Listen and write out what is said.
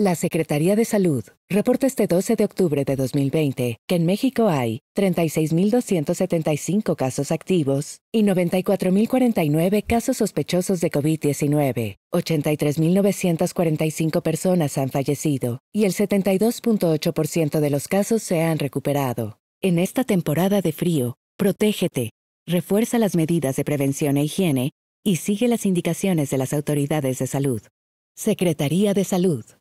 La Secretaría de Salud reporta este 12 de octubre de 2020 que en México hay 36.275 casos activos y 94.049 casos sospechosos de COVID-19. 83.945 personas han fallecido y el 72.8% de los casos se han recuperado. En esta temporada de frío, protégete, refuerza las medidas de prevención e higiene y sigue las indicaciones de las autoridades de salud. Secretaría de Salud.